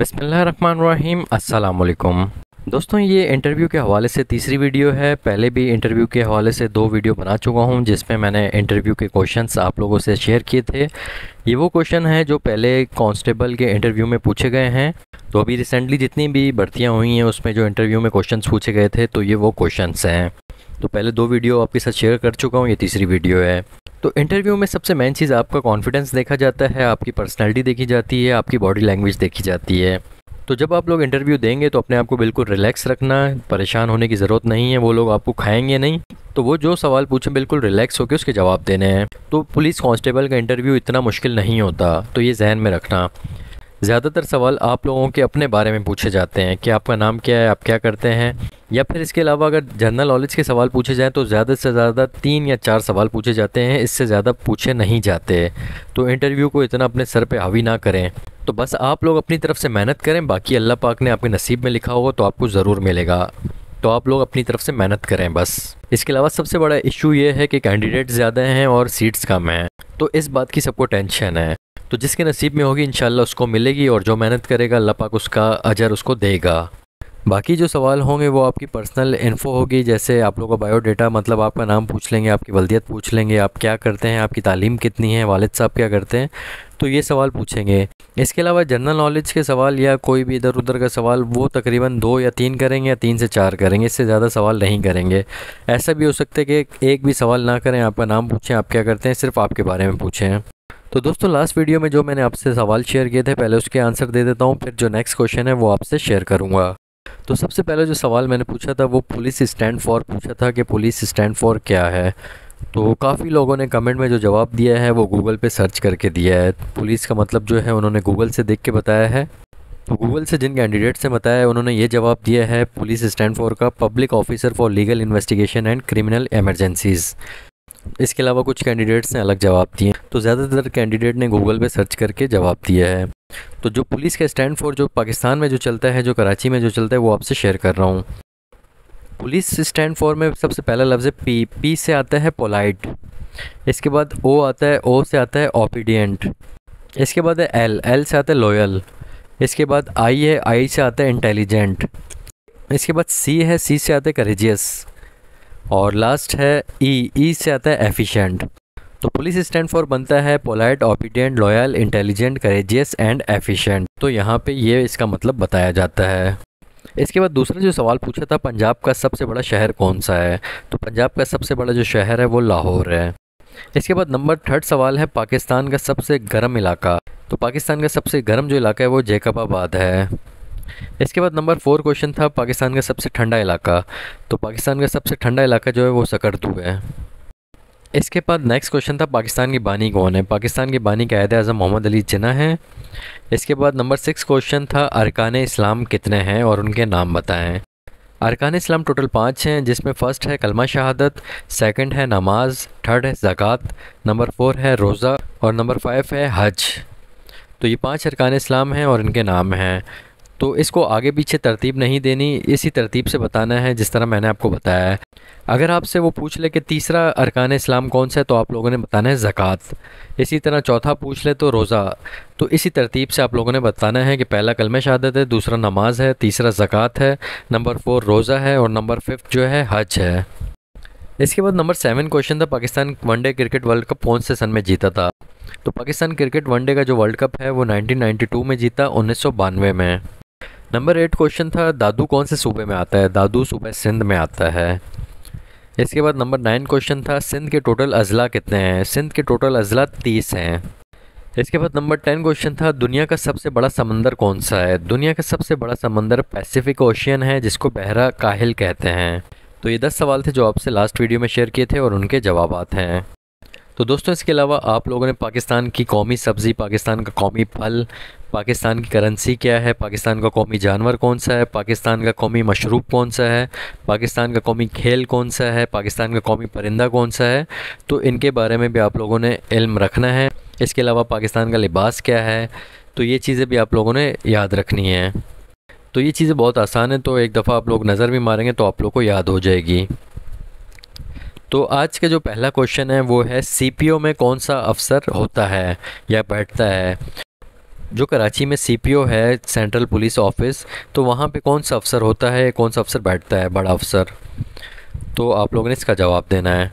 बसमीम अल्लाम दोस्तों ये इंटरव्यू के हवाले से तीसरी वीडियो है पहले भी इंटरव्यू के हवाले से दो वीडियो बना चुका हूँ जिसमें मैंने इंटरव्यू के क्वेश्चंस आप लोगों से शेयर किए थे ये वो क्वेश्चन है जो पहले कांस्टेबल के इंटरव्यू में पूछे गए हैं तो अभी रिसेंटली जितनी भी भर्तियाँ हुई हैं उसमें जो इंटरव्यू में क्वेश्चन पूछे गए थे तो ये वो क्वेश्चन हैं तो पहले दो वीडियो आपके साथ शेयर कर चुका हूँ ये तीसरी वीडियो है तो इंटरव्यू में सबसे मेन चीज़ आपका कॉन्फिडेंस देखा जाता है आपकी पर्सनैलिटी देखी जाती है आपकी बॉडी लैंग्वेज देखी जाती है तो जब आप लोग इंटरव्यू देंगे तो अपने आप को बिल्कुल रिलैक्स रखना परेशान होने की ज़रूरत नहीं है वो लोग आपको खाएंगे नहीं तो वो जो सवाल पूछे बिल्कुल रिलैक्स होकर उसके जवाब देने हैं तो पुलिस कांस्टेबल का इंटरव्यू इतना मुश्किल नहीं होता तो ये जहन में रखना ज़्यादातर सवाल आप लोगों के अपने बारे में पूछे जाते हैं कि आपका नाम क्या है आप क्या करते हैं या फिर इसके अलावा अगर जनरल नॉलेज के सवाल पूछे जाएँ तो ज़्यादा से ज़्यादा तीन या चार सवाल पूछे जाते हैं इससे ज़्यादा पूछे नहीं जाते तो इंटरव्यू को इतना अपने सर पर हावी ना करें तो बस आप लोग अपनी तरफ से मेहनत करें बाकी अल्लाह पाक ने आपके नसीब में लिखा होगा तो आपको ज़रूर मिलेगा तो आप लोग अपनी तरफ से मेहनत करें बस इसके अलावा सबसे बड़ा इशू ये है कि कैंडिडेट ज़्यादा हैं और सीट्स कम हैं तो इस बात की सबको टेंशन है तो जिसके नसीब में होगी इन उसको मिलेगी और जो मेहनत करेगा पाक उसका अजर उसको देगा बाकी जो सवाल होंगे वो आपकी पर्सनल इन्फो होगी जैसे आप लोगों का बायोडाटा मतलब आपका नाम पूछ लेंगे आपकी वलदियत पूछ लेंगे आप क्या करते हैं आपकी तालीम कितनी है वालिद साहब क्या करते हैं तो ये सवाल पूछेंगे इसके अलावा जनरल नॉलेज के सवाल या कोई भी इधर उधर का सवाल वो तकरीबन दो या तीन करेंगे या तीन से चार करेंगे इससे ज़्यादा सवाल नहीं करेंगे ऐसा भी हो सकता है कि एक भी सवाल ना करें आपका नाम पूछें आप क्या करते हैं सिर्फ आपके बारे में पूछें तो दोस्तों लास्ट वीडियो में जो मैंने आपसे सवाल शेयर किए थे पहले उसके आंसर दे देता हूँ फिर जो नेक्स्ट क्वेश्चन है वो आपसे शेयर करूँगा तो सबसे पहले जो सवाल मैंने पूछा था वो पुलिस स्टैंड फॉर पूछा था कि पुलिस स्टैंड फॉर क्या है तो काफ़ी लोगों ने कमेंट में जो जवाब दिया है वो गूगल पे सर्च करके दिया है पुलिस का मतलब जो है उन्होंने गूगल से देख के बताया है तो गूगल से जिन कैंडिडेट से बताया है उन्होंने ये जवाब दिया है पुलिस स्टैंड फॉर का public officer for legal investigation and criminal emergencies इसके अलावा कुछ कैंडिडेट्स ने अलग जवाब दिए तो ज़्यादातर कैंडिडेट ने गूगल पे सर्च करके जवाब दिया है तो जो पुलिस का स्टैंड फॉर जो पाकिस्तान में जो चलता है जो कराची में जो चलता है वो आपसे शेयर कर रहा हूँ पुलिस स्टैंड फॉर में सबसे पहला लफ्ज़ है पी पी से आता है पोलाइट इसके बाद ओ आता है ओ से आता है ओपीडियंट इसके बाद है एल एल से आता है लॉयल इसके बाद आई है आई से आता है इंटेलिजेंट इसके बाद सी है सी से आता है करेजियस और लास्ट है ई e. ई e से आता है एफिशिएंट तो पुलिस स्टैंड फॉर बनता है polite obedient loyal intelligent courageous and efficient तो यहाँ पे ये इसका मतलब बताया जाता है इसके बाद दूसरा जो सवाल पूछा था पंजाब का सबसे बड़ा शहर कौन सा है तो पंजाब का सबसे बड़ा जो शहर है वो लाहौर है इसके बाद नंबर थर्ड सवाल है पाकिस्तान का सबसे गर्म इलाका तो पाकिस्तान का सबसे गर्म जो इलाका है वो जैकबाबाद है इसके बाद नंबर फोर क्वेश्चन था पाकिस्तान का सबसे ठंडा इलाका तो पाकिस्तान का सबसे ठंडा इलाका जो है वो सकरदू है इसके बाद नेक्स्ट क्वेश्चन था पाकिस्तान की बानी कौन है पाकिस्तान की बानी कायद अज़म मोहम्मद अली जना है इसके बाद नंबर सिक्स क्वेश्चन था अरकान इस्लाम कितने हैं और उनके नाम बताएं अरकान इस्लाम टोटल पाँच हैं जिसमें फ़र्स्ट है कलमा शहादत सेकंड है नमाज थर्ड है ज़क़़त नंबर फोर है रोज़ा और नंबर फाइव है हज तो ये पांच अरकान इस्लाम हैं और इनके नाम हैं तो इसको आगे पीछे तरतीब नहीं देनी इसी तरतीब से बताना है जिस तरह मैंने आपको बताया है अगर आपसे वो पूछ ले कि तीसरा अरकान इस्लाम कौन सा है तो आप लोगों ने बताना है ज़क़़त इसी तरह चौथा पूछ ले तो रोज़ा तो इसी तरतीब से आप लोगों ने बताना है कि पहला कलम शहादत है दूसरा नमाज है तीसरा ज़क़़त है नंबर फोर रोज़ा है और नंबर फिफ्थ जो है हज है इसके बाद नंबर सेवन क्वेश्चन था Pakistan one day cricket world cup कौन से सन में जीता था तो पाकिस्तान क्रिकेट वनडे का जो वर्ल्ड कप है वो 1992 में जीता उन्नीस में नंबर एट क्वेश्चन था दादू कौन से सूबे में आता है दादू सूबे सिंध में आता है इसके बाद नंबर नाइन क्वेश्चन था सिंध के टोटल अजला कितने हैं सिंध के टोटल अजला तीस हैं इसके बाद नंबर टेन क्वेश्चन था दुनिया का सबसे बड़ा समंदर कौन सा है दुनिया का सबसे बड़ा समंदर पैसिफिक ओशियन है जिसको बहरा काहिल कहते हैं तो ये दस सवाल थे जो आपसे लास्ट वीडियो में शेयर किए थे और उनके जवाब हैं तो दोस्तों इसके अलावा आप लोगों ने पाकिस्तान की कौमी सब्ज़ी पाकिस्तान का कौमी फल पाकिस्तान की करेंसी क्या है पाकिस्तान का कौमी जानवर कौन सा है पाकिस्तान का कौमी मशरूब कौन सा है पाकिस्तान का कौमी खेल कौन सा है पाकिस्तान का कौमी परिंदा कौन सा है तो इनके बारे में भी आप लोगों ने इल्म रखना है इसके अलावा पाकिस्तान का लिबास क्या है तो ये चीज़ें भी आप लोगों ने याद रखनी है तो ये चीज़ें बहुत आसान हैं तो एक दफ़ा आप लोग नज़र भी मारेंगे तो आप लोग को याद हो जाएगी तो आज का जो पहला क्वेश्चन है वो है सीपीओ में कौन सा अफसर होता है या बैठता है जो कराची में सीपीओ है सेंट्रल पुलिस ऑफिस तो वहाँ पे कौन सा अफसर होता है कौन सा अफसर बैठता है बड़ा अफसर तो आप लोगों ने इसका जवाब देना है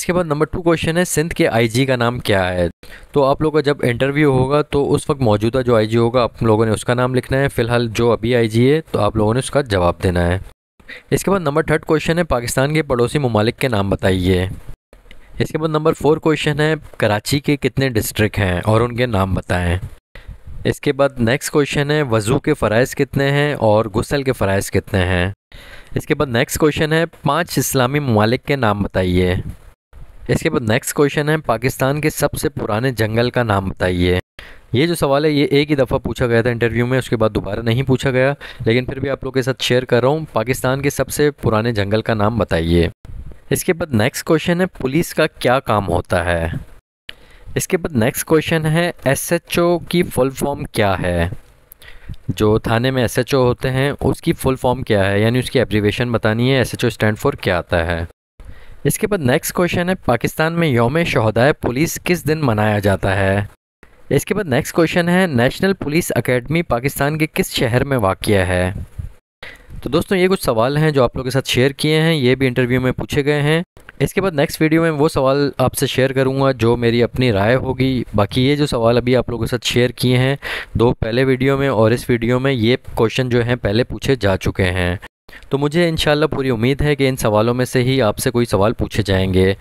इसके बाद नंबर टू क्वेश्चन है सिंध के आईजी का नाम क्या है तो आप लोगों का जब इंटरव्यू होगा तो उस वक्त मौजूदा जो आईजी होगा आप लोगों ने उसका नाम लिखना है फ़िलहाल जो अभी आईजी है तो आप लोगों ने उसका जवाब देना है इसके बाद नंबर थर्ड क्वेश्चन है पाकिस्तान के पड़ोसी ममालिक के नाम बताइए इसके बाद नंबर फोर क्वेश्चन है कराची के कितने डिस्ट्रिक्ट हैं और उनके नाम बताएं इसके बाद नेक्स्ट क्वेश्चन है वज़ू के फ़रज़ कितने हैं और गुसल के फ़रज़ कितने हैं इसके बाद नेक्स्ट क्वेश्चन है पांच इस्लामी ममालिक के नाम बताइए इसके बाद नेक्स्ट क्वेश्चन है पाकिस्तान के सबसे पुराने जंगल का नाम बताइए ये जो सवाल है ये एक ही दफ़ा पूछा गया था इंटरव्यू में उसके बाद दोबारा नहीं पूछा गया लेकिन फिर भी आप लोग के साथ शेयर कर रहा हूँ पाकिस्तान के सबसे पुराने जंगल का नाम बताइए इसके बाद नेक्स्ट क्वेश्चन है पुलिस का क्या काम होता है इसके बाद नेक्स्ट क्वेश्चन है एसएचओ की फुल फॉर्म क्या है जो थाने में एसएचओ होते हैं उसकी फुल फॉर्म क्या है यानी उसकी एब्रीवेशन बतानी है एसएचओ स्टैंड फॉर क्या आता है इसके बाद नेक्स्ट क्वेश्चन है पाकिस्तान में योम शहदाय पुलिस किस दिन मनाया जाता है इसके बाद नेक्स्ट क्वेश्चन है नेशनल पुलिस अकेडमी पाकिस्तान के किस शहर में वाक़ है तो दोस्तों ये कुछ सवाल हैं जो आप लोगों के साथ शेयर किए हैं ये भी इंटरव्यू में पूछे गए हैं इसके बाद नेक्स्ट वीडियो में वो सवाल आपसे शेयर करूंगा जो मेरी अपनी राय होगी बाकी ये जो सवाल अभी आप लोगों के साथ शेयर किए हैं दो पहले वीडियो में और इस वीडियो में ये क्वेश्चन जो हैं पहले पूछे जा चुके हैं तो मुझे इन पूरी उम्मीद है कि इन सवालों में से ही आपसे कोई सवाल पूछे जाएंगे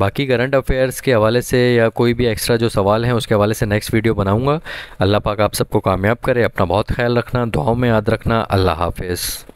बाकी करंट अफेयर्स के हवाले से या कोई भी एक्स्ट्रा जो सवाल हैं उसके हवाले से नेक्स्ट वीडियो बनाऊँगा अल्लाह पाक आप सबको कामयाब करे अपना बहुत ख्याल रखना दुआओं में याद रखना अल्लाह हाफिज़